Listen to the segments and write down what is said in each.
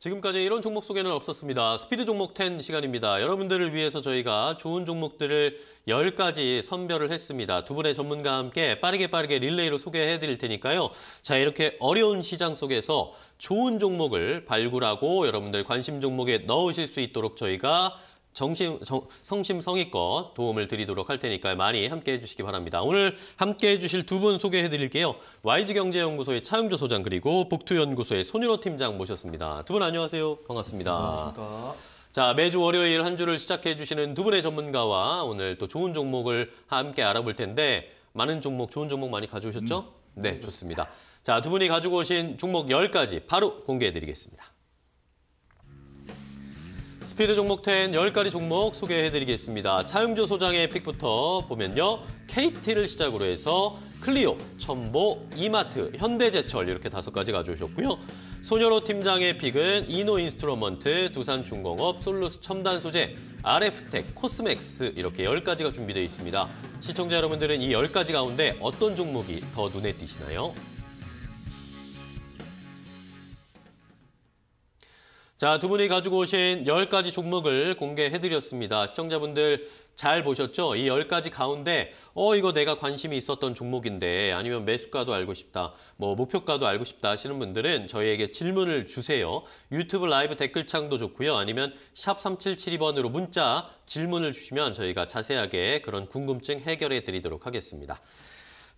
지금까지 이런 종목 소개는 없었습니다. 스피드 종목 10 시간입니다. 여러분들을 위해서 저희가 좋은 종목들을 10가지 선별을 했습니다. 두 분의 전문가와 함께 빠르게 빠르게 릴레이로 소개해 드릴 테니까요. 자, 이렇게 어려운 시장 속에서 좋은 종목을 발굴하고 여러분들 관심 종목에 넣으실 수 있도록 저희가 정심, 정, 성심성의껏 도움을 드리도록 할 테니까요. 많이 함께해 주시기 바랍니다. 오늘 함께해 주실 두 분 소개해 드릴게요. YG경제연구소의 차용조 소장 그리고 북투연구소의손일호 팀장 모셨습니다. 두 분 안녕하세요. 반갑습니다. 안녕하십니까. 자 매주 월요일 한 주를 시작해 주시는 두 분의 전문가와 오늘 또 좋은 종목을 함께 알아볼 텐데 많은 종목, 좋은 종목 많이 가져오셨죠? 음, 네, 좋습니다. 자, 두 분이 가지고 오신 종목 열가지 바로 공개해 드리겠습니다. 스피드 종목 10 10가지 종목 소개해드리겠습니다. 차용조 소장의 픽부터 보면요. KT를 시작으로 해서 클리오, 첨보, 이마트, 현대제철 이렇게 다섯 가지 가져오셨고요. 소녀로 팀장의 픽은 이노인스트루먼트, 두산중공업, 솔루스 첨단소재, RF텍, 코스맥스 이렇게 1 0가지가 준비되어 있습니다. 시청자 여러분들은 이1 0가지 가운데 어떤 종목이 더 눈에 띄시나요? 자, 두 분이 가지고 오신 10가지 종목을 공개해드렸습니다. 시청자분들 잘 보셨죠? 이 10가지 가운데 어 이거 내가 관심이 있었던 종목인데 아니면 매수가도 알고 싶다, 뭐 목표가도 알고 싶다 하시는 분들은 저희에게 질문을 주세요. 유튜브 라이브 댓글창도 좋고요. 아니면 샵 3772번으로 문자 질문을 주시면 저희가 자세하게 그런 궁금증 해결해 드리도록 하겠습니다.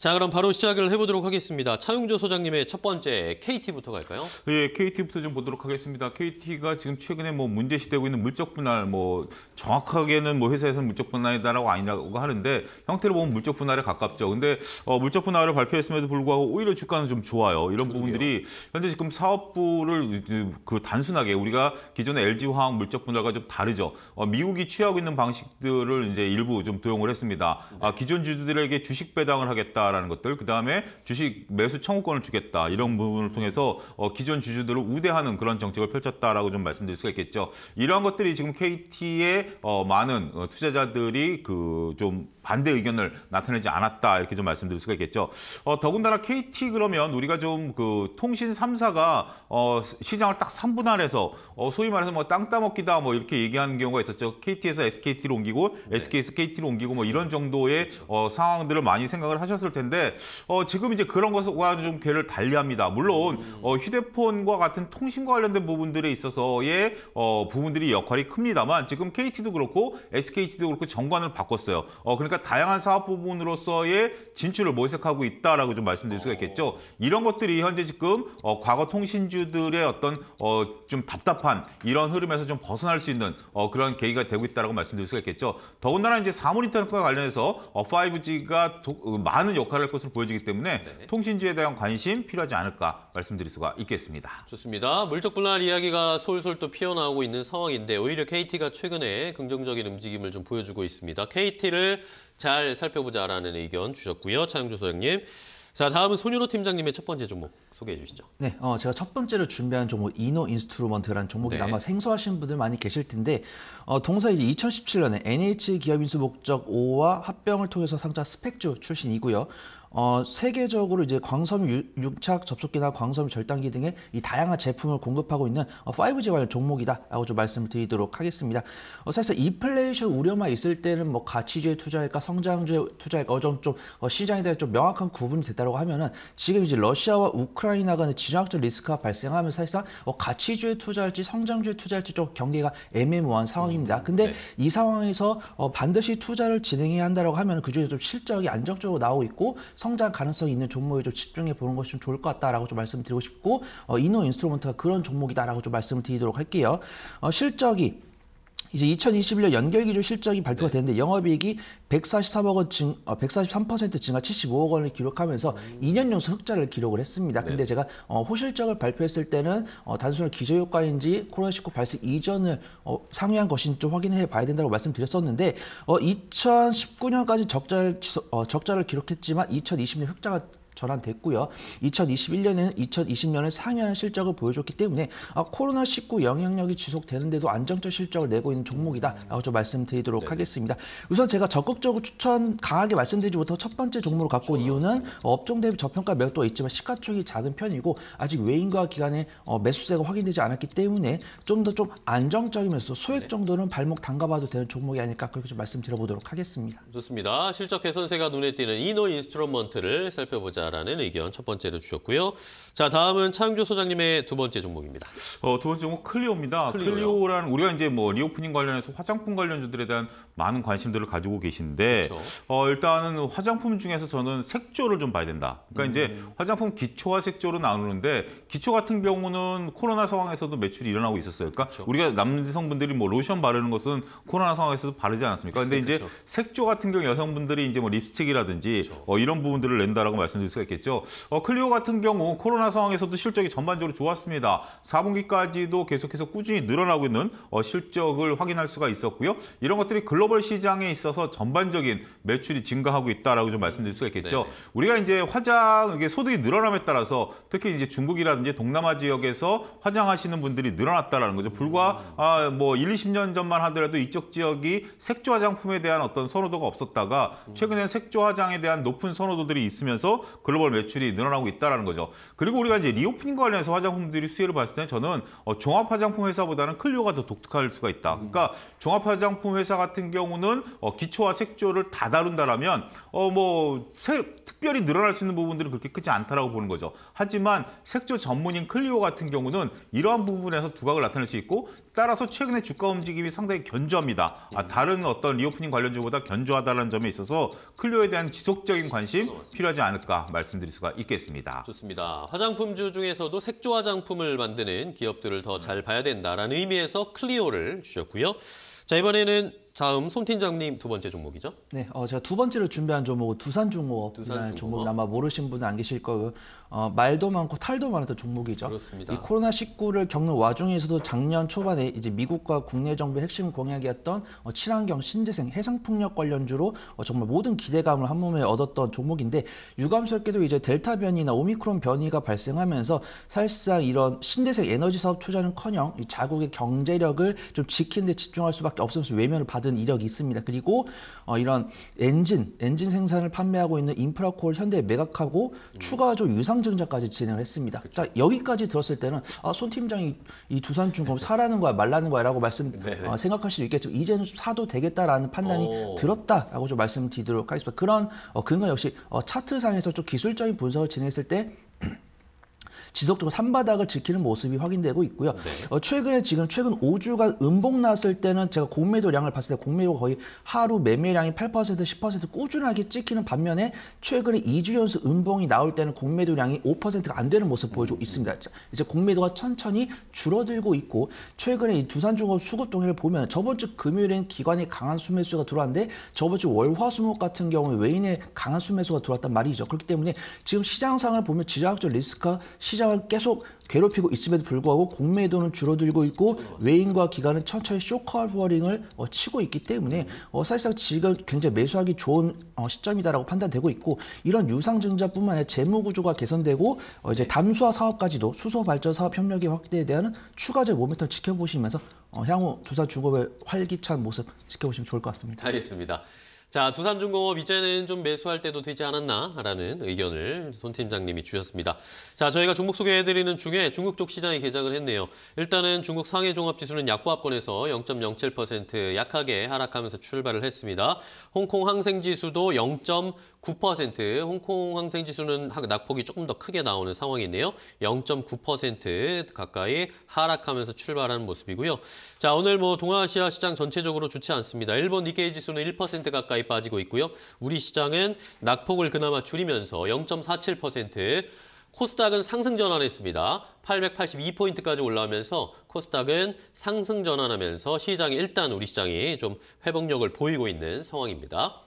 자, 그럼 바로 시작을 해보도록 하겠습니다. 차용조 소장님의 첫 번째 KT부터 갈까요? 예, KT부터 좀 보도록 하겠습니다. KT가 지금 최근에 뭐 문제시되고 있는 물적 분할, 뭐 정확하게는 뭐 회사에서는 물적 분할이다라고 아니라고 하는데 형태를 보면 물적 분할에 가깝죠. 근데 어, 물적 분할을 발표했음에도 불구하고 오히려 주가는 좀 좋아요. 이런 그러게요. 부분들이 현재 지금 사업부를 그 단순하게 우리가 기존의 LG 화학 물적 분할과 좀 다르죠. 어, 미국이 취하고 있는 방식들을 이제 일부 좀 도용을 했습니다. 네. 아, 기존 주주들에게 주식 배당을 하겠다. 주겠다라는 것들, 그 다음에 주식 매수 청구권을 주겠다 이런 부분을 통해서 어, 기존 주주들을 우대하는 그런 정책을 펼쳤다라고 좀 말씀드릴 수가 있겠죠. 이러한 것들이 지금 KT의 어, 많은 어, 투자자들이 그좀 반대 의견을 나타내지 않았다 이렇게 좀 말씀드릴 수가 있겠죠. 어, 더군다나 KT 그러면 우리가 좀 그 통신 3사가 어, 시장을 딱 3분할해서 어, 소위 말해서 뭐땅 따먹기다 뭐 이렇게 얘기하는 경우가 있었죠. KT에서 SKT로 옮기고 네. SK에서 KT로 옮기고 뭐 이런 정도의 그렇죠. 어, 상황들을 많이 생각을 하셨을 텐데 어, 지금 이제 그런 것과 좀 괴를 달리합니다. 물론 음. 어, 휴대폰과 같은 통신과 관련된 부분들에 있어서의 어, 부분들이 역할이 큽니다만 지금 KT도 그렇고 SKT도 그렇고 정관을 바꿨어요. 어, 그러니까 다양한 사업 부분으로서의 진출을 모색하고 있다라고 좀 말씀드릴 수가 있겠죠. 이런 것들이 현재 지금 어, 과거 통신주들의 어떤 어, 좀 답답한 이런 흐름에서 좀 벗어날 수 있는 어, 그런 계기가 되고 있다라고 말씀드릴 수가 있겠죠. 더군다나 이제 사물 인터넷과 관련해서 어, 5G가 도, 어, 많은 역할을 할 것으로 보여지기 때문에 네. 통신주에 대한 관심 필요하지 않을까 말씀드릴 수가 있겠습니다. 좋습니다. 물적 분할 이야기가 솔솔 또 피어나오고 있는 상황인데 오히려 KT가 최근에 긍정적인 움직임을 좀 보여주고 있습니다. KT를 잘 살펴보자라는 의견 주셨고요. 차영조 소장님. 자, 다음은 손윤호 팀장님의 첫 번째 종목. 소개해 주시죠. 네, 어, 제가 첫 번째로 준비한 종목 이노 인스트루먼트라는 종목이 네. 아마 생소하신 분들 많이 계실 텐데 어, 동사 이제 2017년에 NH 기업 인수 목적 5와 합병을 통해서 상장 스펙주 출신이고요. 어, 세계적으로 이제 광섬 육착 접속기나 광섬 절단기 등의 이 다양한 제품을 공급하고 있는 어, 5G 관련 종목이다라고 좀 말씀을 드리도록 하겠습니다. 어, 사실 인플레이션 우려만 있을 때는 뭐 가치주에 투자할까 성장주에 투자할까 어좀 좀, 어, 시장에 대해 좀 명확한 구분이 됐다고 하면은 지금 이제 러시아와 우크라이나 우크라이나 간의 지정학적 리스크가 발생하면 사실상 어, 뭐 가치주에 투자할지 성장주에 투자할지 좀 경계가 애매모호한 상황입니다. 음, 근데 네. 이 상황에서 어, 반드시 투자를 진행해야 한다고 하면 그중에 좀 실적이 안정적으로 나오고 있고 성장 가능성이 있는 종목에 좀 집중해 보는 것이 좀 좋을 것 같다라고 좀 말씀드리고 싶고 어, 이노 인스트루먼트가 그런 종목이다라고 좀 말씀을 드리도록 할게요. 어, 실적이 이제 2021년 연결기준 실적이 발표가 네. 되는데 영업이익이 143억 원 증, 어, 143% 증가 75억 원을 기록하면서 음. 2년 연속 흑자를 기록을 했습니다. 네. 근데 제가 어, 호실적을 발표했을 때는 어, 단순한 기저효과인지 코로나19 발생 이전을 어, 상회한 것인지 좀 확인해 봐야 된다고 말씀드렸었는데 어, 2019년까지 적자를, 어, 적자를 기록했지만 2020년 흑자가 전환됐고요. 2021년에는 2020년에 상회하는 실적을 보여줬기 때문에 아, 코로나19 영향력이 지속되는데도 안정적 실적을 내고 있는 종목이다라고 좀 말씀드리도록 네 하겠습니다. 우선 제가 적극적으로 추천 강하게 말씀드리지 못하고 첫 번째 종목으로 갖고 온 이유는 그렇죠, 뭐 업종 대비 저평가 매력도 있지만 시가총이 작은 편이고 아직 외인과 기간에 어, 매수세가 확인되지 않았기 때문에 좀 더좀 좀 안정적이면서 소액 네. 정도는 발목 담가봐도 되는 종목이 아닐까 그렇게 좀 말씀드려보도록 하겠습니다. 좋습니다. 실적 개선세가 눈에 띄는 이노 인스트루먼트를 살펴보자. 있다라는 의견 첫 번째로 주셨고요. 자 다음은 차영주 소장님의 두 번째 종목입니다. 어, 두 번째 종목 클리오입니다. 클리오요. 라는 우리가 이제 뭐 리오프닝 관련해서 화장품 관련주들에 대한 많은 관심들을 가지고 계신데 그렇죠. 어, 일단은 화장품 중에서 저는 색조를 좀 봐야 된다. 그러니까 음. 이제 화장품 기초와 색조로 나누는데 기초 같은 경우는 코로나 상황에서도 매출이 일어나고 있었어요. 그러니까 그렇죠. 우리가 남성분들이 뭐 로션 바르는 것은 코로나 상황에서도 바르지 않았습니까? 근데 이제 그렇죠. 색조 같은 경우 여성분들이 이제 뭐 립스틱이라든지 그렇죠. 어, 이런 부분들을 낸다라고 말씀드렸 습니다 수가 있겠죠. 어, 클리오 같은 경우 코로나 상황에서도 실적이 전반적으로 좋았습니다. 4분기까지도 계속해서 꾸준히 늘어나고 있는 어, 실적을 확인할 수가 있었고요. 이런 것들이 글로벌 시장에 있어서 전반적인 매출이 증가하고 있다라고 좀 말씀드릴 수가 있겠죠. 네 우리가 이제 화장 이게 소득이 늘어남에 따라서 특히 이제 중국이라든지 동남아 지역에서 화장하시는 분들이 늘어났다라는 거죠. 불과 아, 뭐 1, 20년 전만 하더라도 이쪽 지역이 색조 화장품에 대한 어떤 선호도가 없었다가 음. 최근에 색조 화장에 대한 높은 선호도들이 있으면서 글로벌 매출이 늘어나고 있다는 거죠. 그리고 우리가 이제 리오프닝 관련해서 화장품들이 수혜를 봤을 때 저는 어, 종합 화장품 회사보다는 클리오가 더 독특할 수가 있다. 그러니까 종합 화장품 회사 같은 경우는 어, 기초와 색조를 다 다룬다라면 어뭐 특별히 늘어날 수 있는 부분들은 그렇게 크지 않다라고 보는 거죠. 하지만 색조 전문인 클리오 같은 경우는 이러한 부분에서 두각을 나타낼 수 있고 따라서 최근의 주가 움직임이 상당히 견조합니다. 아, 예. 다른 어떤 리오프닝 관련주보다 견조하다는 점에 있어서 클리오에 대한 지속적인 관심 필요하지 않을까 말씀드릴 수가 있겠습니다. 좋습니다. 화장품주 중에서도 색조 화장품을 만드는 기업들을 더 잘 봐야 된다라는 의미에서 클리오를 주셨고요. 자 이번에는 다음 손 팀장님 두 번째 종목이죠? 네, 어, 제가 두 번째로 준비한 종목은 두산중공업. 두산중공업. 종목은 아마 모르신 분은 안 계실 거고 어, 말도 많고 탈도 많았던 종목이죠. 그렇습니다. 이 코로나 19를 겪는 와중에서도 작년 초반에 이제 미국과 국내 정부의 핵심 공약이었던 어, 친환경, 신재생, 해상풍력 관련주로 어, 정말 모든 기대감을 한 몸에 얻었던 종목인데 유감스럽게도 이제 델타 변이나 오미크론 변이가 발생하면서 사실상 이런 신재생 에너지 사업 투자는커녕 이 자국의 경제력을 좀 지키는 데 집중할 수밖에 없으면서 외면을 받은. 받은 이력이 있습니다. 그리고 어, 이런 엔진, 엔진 생산을 판매하고 있는 인프라콜 현대에 매각하고 음. 추가조 유상증자까지 진행을 했습니다. 그쵸. 자, 여기까지 들었을 때는 아, 손 팀장이 이 두산중 그럼 네. 사라는 거야, 말라는 거야 라고 말씀 네, 네. 어, 생각할 수 있겠지만 이제는 사도 되겠다라는 판단이 오. 들었다라고 좀 말씀드리도록 하겠습니다. 그런 어, 근거 역시 어, 차트상에서 좀 기술적인 분석을 진행했을 때 지속적으로 산바닥을 지키는 모습이 확인되고 있고요. 네. 어, 최근에 지금 최근 5주간 음봉 났을 때는 제가 공매도량을 봤을 때 공매도가 거의 하루 매매량이 8% 10% 꾸준하게 찍히는 반면에 최근에 2주 연속 음봉이 나올 때는 공매도량이 5%가 안 되는 모습 보여주고 음. 있습니다. 이제 공매도가 천천히 줄어들고 있고 최근에 두산중공 수급 동향을 보면 저번 주 금요일엔 기관이 강한 수매수가 들어왔는데 저번 주 월화수목 같은 경우에 외인의 강한 수매수가 들어왔단 말이죠. 그렇기 때문에 지금 시장상을 보면 지자학적 리스크 시장 시장을 계속 괴롭히고 있음에도 불구하고 공매도는 줄어들고 있고 외인과 기관은 천천히 쇼커버링을 어, 치고 있기 때문에 어, 사실상 지금 굉장히 매수하기 좋은 어, 시점이다라고 판단되고 있고 이런 유상증자뿐만 아니라 재무구조가 개선되고 어, 이제 담수화 사업까지도 수소발전 사업 협력의 확대에 대한 추가적 모멘텀 지켜보시면서 어, 향후 두사 중업의 활기찬 모습 지켜보시면 좋을 것 같습니다. 알겠습니다. 자, 두산중공업 이제는 좀 매수할 때도 되지 않았나라는 의견을 손 팀장님이 주셨습니다. 자, 저희가 종목 소개해드리는 중에 중국 쪽 시장이 개장을 했네요. 일단은 중국 상해 종합지수는 약보합권에서 0.07% 약하게 하락하면서 출발을 했습니다. 홍콩 항생지수도 0. 9%, 홍콩 항생 지수는 낙폭이 조금 더 크게 나오는 상황이네요. 0.9% 가까이 하락하면서 출발하는 모습이고요. 자, 오늘 뭐 동아시아 시장 전체적으로 좋지 않습니다. 일본 니케이 지수는 1% 가까이 빠지고 있고요. 우리 시장은 낙폭을 그나마 줄이면서 0.47%, 코스닥은 상승 전환했습니다. 882포인트까지 올라오면서 코스닥은 상승 전환하면서 시장이 일단 우리 시장이 좀 회복력을 보이고 있는 상황입니다.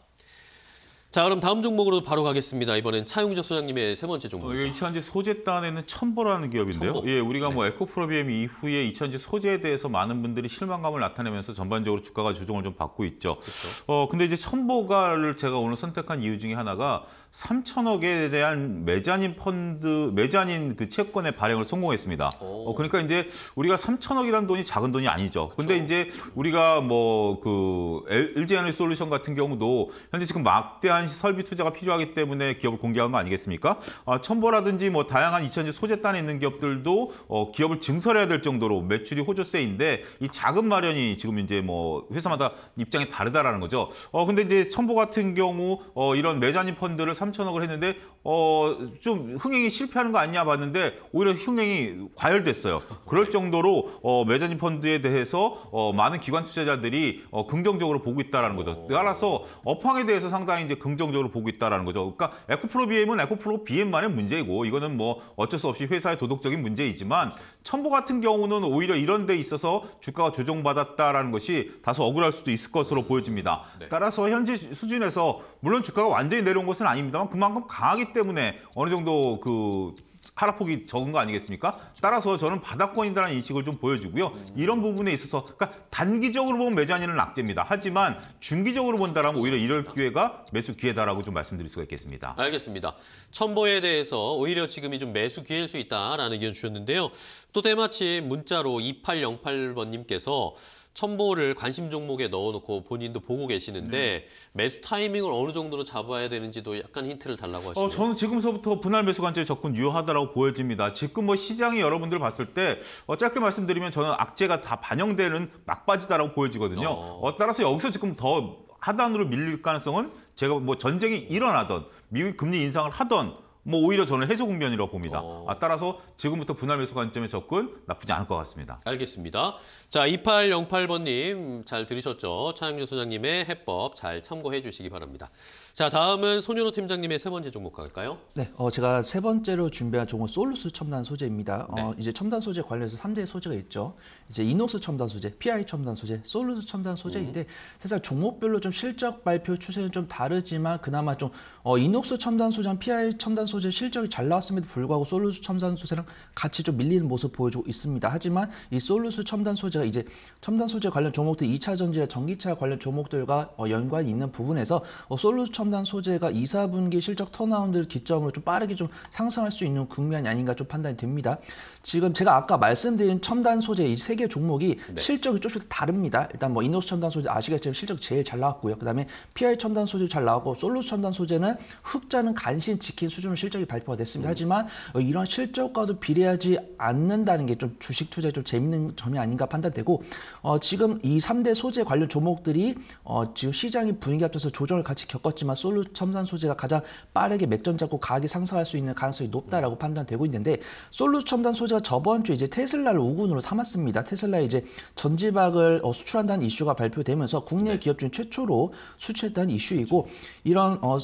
자 그럼 다음 종목으로 바로 가겠습니다. 이번엔 차용적 소장님의 세 번째 어, 종목이죠. 입 예, 어, 이천지 소재단에는 첨보라는 기업인데요. 첨보. 예, 우리가 뭐 네. 뭐 에코프로비엠 이후에 이천지 소재에 대해서 많은 분들이 실망감을 나타내면서 전반적으로 주가가 조정을 좀 받고 있죠. 그렇죠. 어 근데 이제 첨보가를 제가 오늘 선택한 이유 중에 하나가 3천억에 대한 매자닌 펀드, 매자닌 그 채권의 발행을 성공했습니다. 어, 그러니까 이제 우리가 3천억이라는 돈이 작은 돈이 아니죠. 그쵸. 근데 이제 우리가 뭐 그 LG 에너지 솔루션 같은 경우도 현재 지금 막대한 설비 투자가 필요하기 때문에 기업을 공개한 거 아니겠습니까? 아, 첨보라든지 뭐 다양한 이천지 소재단에 있는 기업들도 어, 기업을 증설해야 될 정도로 매출이 호조세인데 이 자금 마련이 지금 이제 뭐 회사마다 입장이 다르다라는 거죠. 어 근데 이제 첨보 같은 경우 어 이런 매자닌 펀드를 3천억을 했는데 어, 좀 흥행이 실패하는 거 아니냐 봤는데 오히려 흥행이 과열됐어요. 그럴 정도로 어, 메자닌 펀드에 대해서 어, 많은 기관 투자자들이 어, 긍정적으로 보고 있다라는 거죠. 따라서 업황에 대해서 상당히 이제 긍정적으로 보고 있다라는 거죠. 그러니까 에코프로 BM은 에코프로 BM만의 문제이고 이거는 뭐 어쩔 수 없이 회사의 도덕적인 문제이지만 첨보 같은 경우는 오히려 이런 데 있어서 주가가 조정받았다라는 것이 다소 억울할 수도 있을 것으로 음. 보여집니다. 네. 따라서 현재 수준에서 물론 주가가 완전히 내려온 것은 아닙니다만 그만큼 강하게 때문에 어느 정도 그 하락폭이 적은 거 아니겠습니까? 따라서 저는 바닥권이라는 인식을 좀 보여주고요. 이런 부분에 있어서 그러니까 단기적으로 보면 매자니는 낙제입니다 하지만 중기적으로 본다라면 오히려 이럴 기회가 매수 기회다라고 좀 말씀드릴 수가 있겠습니다. 알겠습니다. 첨보에 대해서 오히려 지금이 좀 매수 기회일 수 있다라는 의견 주셨는데요. 또 때마침 문자로 2808번님께서 첨보를 관심 종목에 넣어놓고 본인도 보고 계시는데 네. 매수 타이밍을 어느 정도로 잡아야 되는지도 약간 힌트를 달라고 어, 하시네요. 어, 저는 지금서부터 분할 매수 관점이 접근 유효하다고 보여집니다. 지금 뭐 시장이 여러분들 봤을 때 어, 짧게 말씀드리면 저는 악재가 다 반영되는 막바지다라고 보여지거든요. 어. 어, 따라서 여기서 지금 더 하단으로 밀릴 가능성은 제가 뭐 전쟁이 일어나던 미국 금리 인상을 하던 뭐 오히려 저는 해소 국면이라고 봅니다. 어... 아, 따라서 지금부터 분할 매수 관점에 접근 나쁘지 않을 것 같습니다. 알겠습니다. 자, 2808번님 잘 들으셨죠? 차영준 소장님의 해법 잘 참고해 주시기 바랍니다. 자, 다음은 손윤호 팀장님의 세 번째 종목 갈까요? 네, 어, 제가 세 번째로 준비한 종목 은 솔루스 첨단 소재입니다. 어, 네. 어, 이제 첨단 소재 관련해서 삼대 소재가 있죠. 이제 이녹스 첨단 소재, PI 첨단 소재, 솔루스 첨단 소재인데 음. 사실 종목별로 좀 실적 발표 추세는 좀 다르지만 그나마 좀 어, 이녹스 첨단 소재랑 PI 첨단 소재 실적이 잘 나왔음에도 불구하고 솔루스 첨단 소재랑 같이 좀 밀리는 모습 보여주고 있습니다. 하지만 이 솔루스 첨단 소재가 이제 첨단 소재 관련 종목들 이차 전지와 전기차 관련 종목들과 어, 연관이 있는 부분에서 어, 솔루스 첨 첨단 소재가 2, 4분기 실적 턴아운드를 기점으로 좀 빠르게 좀 상승할 수 있는 국면이 아닌가 좀 판단이 됩니다. 지금 제가 아까 말씀드린 첨단 소재 이 세 개 종목이 네. 실적이 조금씩 다릅니다. 일단 뭐 이노스 첨단 소재 아시겠지만 실적 제일 잘 나왔고요. 그다음에 PI 첨단 소재 잘 나왔고 솔루스 첨단 소재는 흑자는 간신 지킨 수준으로 실적이 발표가 됐습니다. 음. 하지만 어, 이런 실적과도 비례하지 않는다는 게 좀 주식 투자에 좀 재밌는 점이 아닌가 판단되고 어, 지금 이 3대 소재 관련 종목들이 어, 지금 시장이 분위기 앞서서 조정을 같이 겪었지만 솔루 첨단 소재가 가장 빠르게 맥점 잡고 가격이 상승할 수 있는 가능성이 높다라고 판단되고 있는데 솔루 첨단 소재가 저번 주 이제 테슬라를 우군으로 삼았습니다. 테슬라 이제 전지박을 어, 수출한다는 이슈가 발표되면서 국내 네. 기업 중 최초로 수출했다는 이슈이고 이런 어,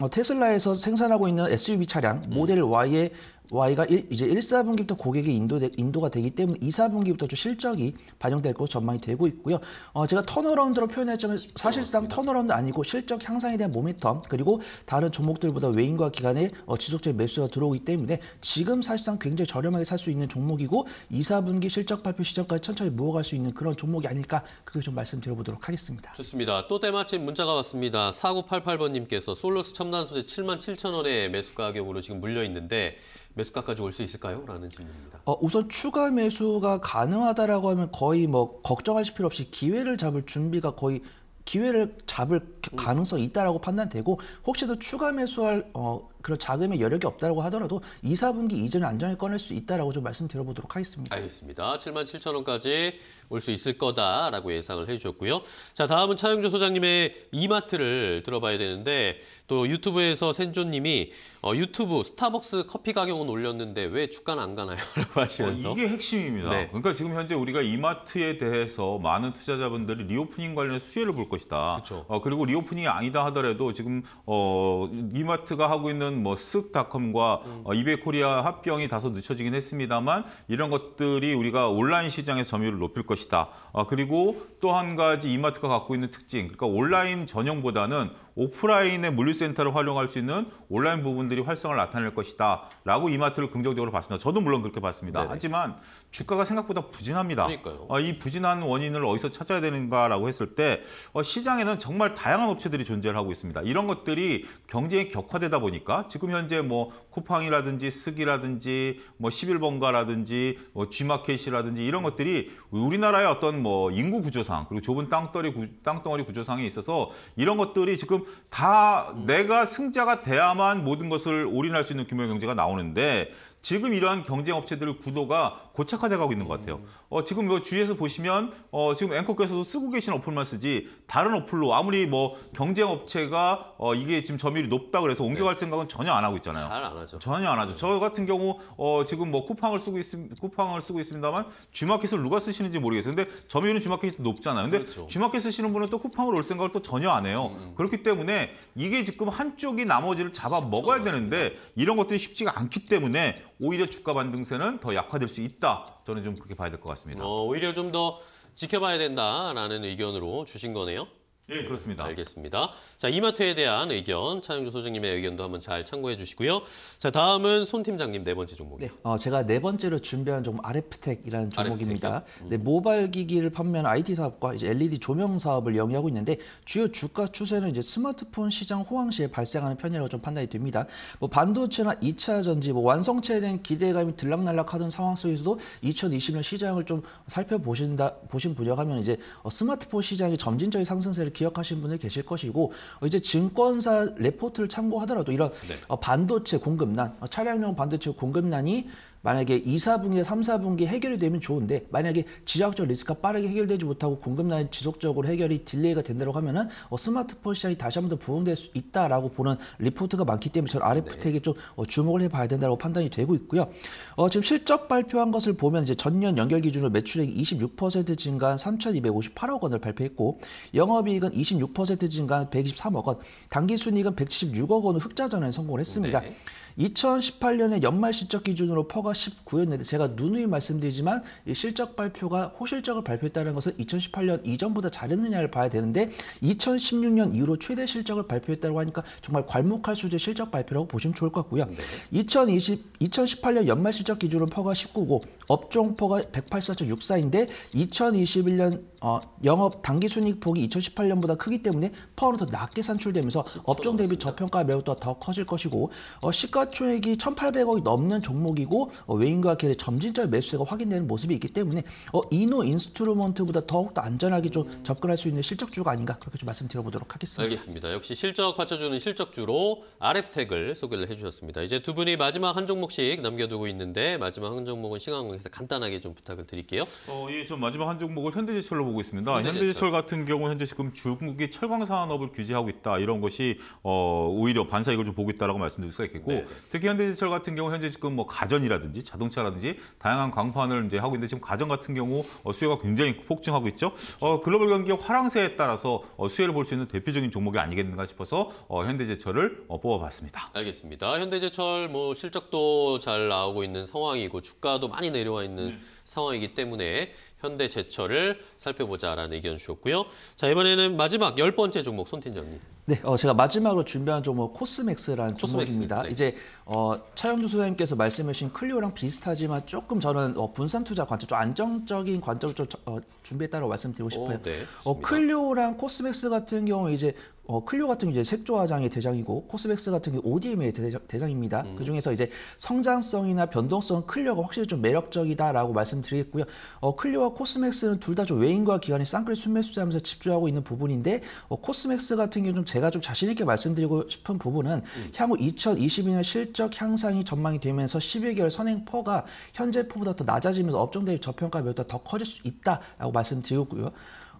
어 테슬라에서 생산하고 있는 SUV 차량 모델 Y의 Y가 일, 이제 1, 4분기부터 고객이 인도 인도가 되기 때문에 2, 4분기부터 좀 실적이 반영될 것으로 전망이 되고 있고요. 어, 제가 턴어라운드로 표현했지만 사실상 턴어라운드 아니고 실적 향상에 대한 모멘텀 그리고 다른 종목들보다 외인과 기관의 어, 지속적인 매수가 들어오기 때문에 지금 사실상 굉장히 저렴하게 살 수 있는 종목이고 2, 4분기 실적 발표 시점까지 천천히 모아갈 수 있는 그런 종목이 아닐까 그걸좀 말씀드려보도록 하겠습니다. 좋습니다. 또 때마침 문자가 왔습니다. 4988번님께서 솔로스 첨단 소재 7만 7천 원의 매수 가격으로 지금 물려 있는데 매수가까지 올 수 있을까요? 라는 질문입니다. 어, 우선 추가 매수가 가능하다라고 하면 거의 뭐 걱정하실 필요 없이 기회를 잡을 준비가 거의 기회를 잡을 음. 가능성이 있다라고 판단되고 혹시도 추가 매수할 어, 그런 자금의 여력이 없다고 하더라도 2, 4분기 이전에 안전을 꺼낼 수 있다라고 좀 말씀 드려보도록 하겠습니다. 알겠습니다. 7만 7천 원까지 올 수 있을 거다라고 예상을 해주셨고요. 자 다음은 차영조 소장님의 이마트를 들어봐야 되는데 또 유튜브에서 센조님이 어, 유튜브 스타벅스 커피 가격은 올렸는데 왜 주가는 안 가나요?라고 하시면서 어, 이게 핵심입니다. 네. 그러니까 지금 현재 우리가 이마트에 대해서 많은 투자자분들이 리오프닝 관련 수혜를 볼 것이다. 그 어, 그리고 리오프닝이 아니다 하더라도 지금 어, 이마트가 하고 있는 보면뭐 쓱닷컴과 음. 어, 이베코리아 합병이 다소 늦춰지긴 했습니다만 이런 것들이 우리가 온라인 시장의 점유율을 높일 것이다. 아, 그리고 또 한 가지 이마트가 갖고 있는 특징, 그러니까 온라인 전용보다는 오프라인의 물류센터를 활용할 수 있는 온라인 부분들이 활성을 나타낼 것이다 라고 이마트를 긍정적으로 봤습니다. 저도 물론 그렇게 봤습니다. 네네. 하지만 주가가 생각보다 부진합니다. 그러니까요. 어, 이 부진한 원인을 어디서 찾아야 되는가라고 했을 때 어, 시장에는 정말 다양한 업체들이 존재를 하고 있습니다. 이런 것들이 경쟁이 격화되다 보니까 지금 현재 뭐 쿠팡이라든지 스기라든지 뭐 11번가라든지 뭐 G마켓이라든지 이런 것들이 우리나라의 어떤 뭐 인구 구조상 그리고 좁은 땅덩어리 구조상에 있어서 이런 것들이 지금 다 내가 승자가 돼야만 모든 것을 올인할 수 있는 규모의 경제가 나오는데 지금 이러한 경쟁 업체들 구도가 고착화돼가고 있는 것 같아요. 어, 지금 이거 주위에서 보시면 어, 지금 앵커께서도 쓰고 계신 어플만 쓰지 다른 어플로 아무리 뭐 경쟁 업체가 어, 이게 지금 점유율이 높다 그래서 옮겨갈 네. 생각은 전혀 안 하고 있잖아요. 잘 안 하죠. 전혀 안 하죠. 네. 저 같은 경우 어, 지금 뭐 쿠팡을 쓰고 있 쿠팡을 쓰고 있습니다만 주마켓을 누가 쓰시는지 모르겠어요. 근데 점유율은 주마켓이 높잖아요. 근데 그렇죠. 주마켓 쓰시는 분은 또 쿠팡을 올 생각을 또 전혀 안 해요. 음. 음. 그렇기 때문에 이게 지금 한쪽이 나머지를 잡아 먹어야 되는데 이런 것들이 쉽지가 않기 때문에 오히려 주가 반등세는 더 약화될 수 있다. 쉽다. 저는 좀 그렇게 봐야 될 것 같습니다. 어, 오히려 좀 더 지켜봐야 된다라는 의견으로 주신 거네요. 예, 그렇습니다. 알겠습니다. 자, 이마트에 대한 의견, 차영주 소장님의 의견도 한번 잘 참고해 주시고요. 자, 다음은 손 팀장님 네 번째 종목. 네, 어, 제가 네 번째로 준비한 종목 아레프텍이라는 종목입니다. 음. 네, 모바일 기기를 판매하는 IT 사업과 이제 LED 조명 사업을 영위하고 있는데 주요 주가 추세는 이제 스마트폰 시장 호황 시에 발생하는 편이라고 좀 판단이 됩니다. 뭐 반도체나 2차 전지, 뭐 완성체에 대한 기대감이 들락날락하던 상황 속에서도 2020년 시장을 좀 살펴보신다 보신 분야하면 이제 어, 스마트폰 시장이 점진적인 상승세를 기억하시는 분이 계실 것이고 어, 이제 증권사 레포트를 참고하더라도 이런 네. 어, 반도체 공급난, 어, 차량용 반도체 공급난이 만약에 2사분기, 3사분기 해결이 되면 좋은데 만약에 지정학적 리스크가 빠르게 해결되지 못하고 공급난이 지속적으로 해결이 딜레이가 된다고 하면은 어, 스마트폰 시장이 다시 한번 더 부흥될 수 있다라고 보는 리포트가 많기 때문에 저는 r f 텍에 네. 좀 어, 주목을 해봐야 된다고 판단이 되고 있고요. 어, 지금 실적 발표한 것을 보면 이제 전년 연결 기준으로 매출액 이26% 증가한 3,258억 원을 발표했고 영업이익은 26% 증가한 123억 원, 당기순이익은 176억 원을 흑자전환에 성공을 했습니다. 네. 2018년에 연말 실적 기준으로 퍼가 19였는데 제가 누누이 말씀드리지만 실적 발표가 호실적을 발표했다는 것은 2018년 이전보다 잘했느냐를 봐야 되는데 2016년 이후로 최대 실적을 발표했다고 하니까 정말 괄목할 수준의 실적 발표라고 보시면 좋을 것 같고요. 네. 2020, 2018년 연말 실적 기준으로 퍼가 19고 업종 퍼가 184.64인데 2021년 어, 영업 단기 순이익 폭이 2018년보다 크기 때문에 파워는 더 낮게 산출되면서 그렇죠. 업종 대비 저평가 매우도가더 커질 것이고 어, 시가총액이 1,800억이 넘는 종목이고 어, 외인과 계업의 점진적 매수세가 확인되는 모습이 있기 때문에 어, 이노 인스트루먼트보다 더욱더 안전하게 좀 음. 접근할 수 있는 실적주가 아닌가 그렇게 좀 말씀드려보도록 하겠습니다. 알겠습니다. 역시 실적 받쳐주는 실적주로 RF텍을 소개를 해주셨습니다. 이제 두 분이 마지막 한 종목씩 남겨두고 있는데 마지막 한 종목은 시간 관계에서 간단하게 좀 부탁을 드릴게요. 어, 예, 전 마지막 한 종목을 현대제철로 보고 있습니다. 네, 현대제철 네, 같은 경우 현재 지금 중국이 철강 산업을 규제하고 있다 이런 것이 어, 오히려 반사 이걸 좀 보고 있다라고 말씀드릴 수가 있겠고 네네. 네. 특히 현대제철 같은 경우 현재 지금 뭐 가전이라든지 자동차라든지 다양한 광판을 이제 하고 있는데 지금 가전 같은 경우 어, 수요가 굉장히 폭증하고 있죠. 그렇죠. 어, 글로벌 경기의 화랑세에 따라서 어, 수혜를 볼 수 있는 대표적인 종목이 아니겠는가 싶어서 어, 현대제철을 어, 뽑아봤습니다. 알겠습니다. 현대제철 뭐 실적도 잘 나오고 있는 상황이고 주가도 많이 내려와 있는 네. 상황이기 때문에 현대제철을 살펴보자라는 의견 주셨고요. 자 이번에는 마지막 열 번째 종목 손 팀장님. 네, 어, 제가 마지막으로 준비한 종목 코스맥스라는 코스맥스, 종목입니다. 네. 이제 어, 차영주 소장님께서 말씀하신 클리오랑 비슷하지만 조금 저는 어, 분산 투자 관점, 좀 안정적인 관점을 좀 어, 준비했다고 말씀드리고 싶어요. 오, 네, 어, 클리오랑 코스맥스 같은 경우 이제 어, 클리오 같은 경 이제 색조 화장의 대장이고 코스맥스 같은 게우 ODM의 대장, 입니다 음. 그중에서 이제 성장성이나 변동성 클리오가 확실히 좀 매력적이다라고 말씀드리겠고요. 어, 클리오와 코스맥스는 둘 다 좀 외인과 기관의 쌍끌이 순매수하면서 집중하고 있는 부분인데 어, 코스맥스 같은 경우 좀 제가 좀 자신 있게 말씀드리고 싶은 부분은 음. 향후 2022년 실적 향상이 전망이 되면서 11개월 선행퍼가 현재포보다 더 낮아지면서 업종 대비 저평가 매도가 더 커질 수 있다라고 말씀드리고요.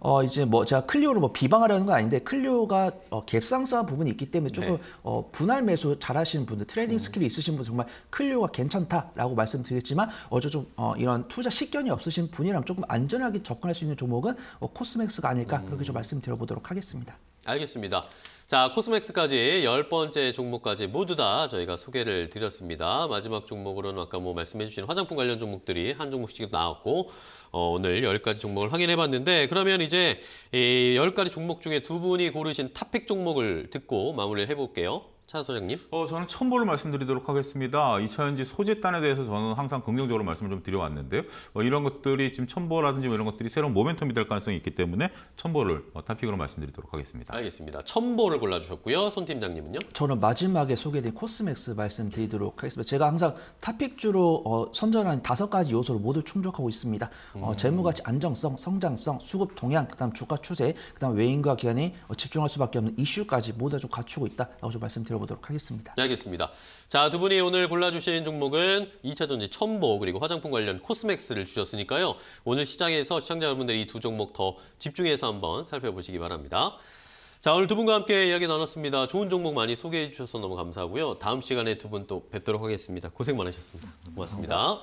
어 이제 뭐 제가 클리오를 뭐 비방하려는 건 아닌데 클리오가 어 갭상승한 부분이 있기 때문에 조금 네. 어 분할 매수 잘하시는 분들 트레이딩 네. 스킬이 있으신 분 정말 클리오가 괜찮다라고 말씀드리겠지만 어저좀어 이런 투자 식견이 없으신 분이라면 조금 안전하게 접근할 수 있는 종목은 어 코스맥스가 아닐까 음. 그렇게 좀 말씀드려보도록 하겠습니다. 알겠습니다. 자, 코스맥스까지 열번째 종목까지 모두 다 저희가 소개를 드렸습니다. 마지막 종목으로는 아까 뭐 말씀해 주신 화장품 관련 종목들이 한 종목씩 나왔고 어, 오늘 열가지 종목을 확인해 봤는데 그러면 이제 이 열가지 종목 중에 두 분이 고르신 탑픽 종목을 듣고 마무리를 해볼게요. 차 소장님? 어, 저는 첨보를 말씀드리도록 하겠습니다. 이차전지 소재단에 대해서 저는 항상 긍정적으로 말씀을 좀 드려왔는데요. 어, 이런 것들이 지금 첨보라든지 뭐 이런 것들이 새로운 모멘텀이 될 가능성이 있기 때문에 첨보를 어, 탑픽으로 말씀드리도록 하겠습니다. 알겠습니다. 첨보를 골라주셨고요. 손 팀장님은요? 저는 마지막에 소개된 코스맥스 말씀드리도록 하겠습니다. 제가 항상 탑픽주로 어, 선전한 다섯 가지 요소를 모두 충족하고 있습니다. 어, 음. 재무가치 안정성, 성장성, 수급 동향, 그다음 주가 추세, 그다음 외인과 기관이 어, 집중할 수밖에 없는 이슈까지 모두 좀 갖추고 있다고좀 말씀드려. 들어보도록 하겠습니다. 네, 알겠습니다. 자, 두 분이 오늘 골라주신 종목은 2차전지 첨보 그리고 화장품 관련 코스맥스를 주셨으니까요. 오늘 시장에서 시청자 여러분들이 두 종목 더 집중해서 한번 살펴보시기 바랍니다. 자, 오늘 두 분과 함께 이야기 나눴습니다. 좋은 종목 많이 소개해 주셔서 너무 감사하고요. 다음 시간에 두 분 또 뵙도록 하겠습니다. 고생 많으셨습니다. 고맙습니다.